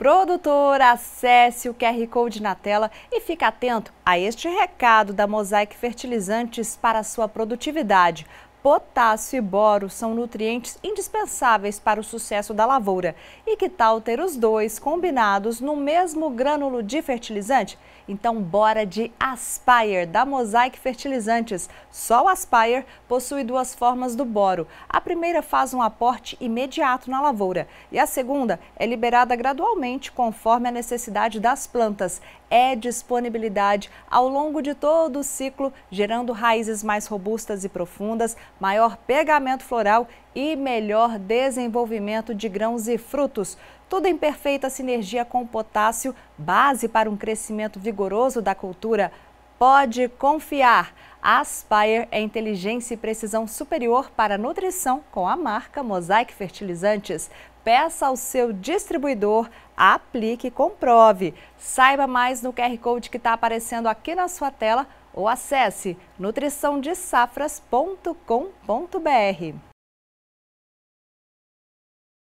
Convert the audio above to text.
Produtor, acesse o QR Code na tela e fique atento a este recado da Mosaic Fertilizantes para a sua produtividade. Potássio e boro são nutrientes indispensáveis para o sucesso da lavoura. E que tal ter os dois combinados no mesmo grânulo de fertilizante? Então bora de Aspire, da Mosaic Fertilizantes. Só o Aspire possui duas formas do boro. A primeira faz um aporte imediato na lavoura e a segunda é liberada gradualmente conforme a necessidade das plantas. É disponibilidade ao longo de todo o ciclo, gerando raízes mais robustas e profundas, maior pegamento floral e melhor desenvolvimento de grãos e frutos. Tudo em perfeita sinergia com o potássio, base para um crescimento vigoroso da cultura. Pode confiar. Aspire é inteligência e precisão superior para nutrição com a marca Mosaic Fertilizantes. Peça ao seu distribuidor, aplique e comprove. Saiba mais no QR Code que está aparecendo aqui na sua tela ou acesse nutriçãodesafras.com.br.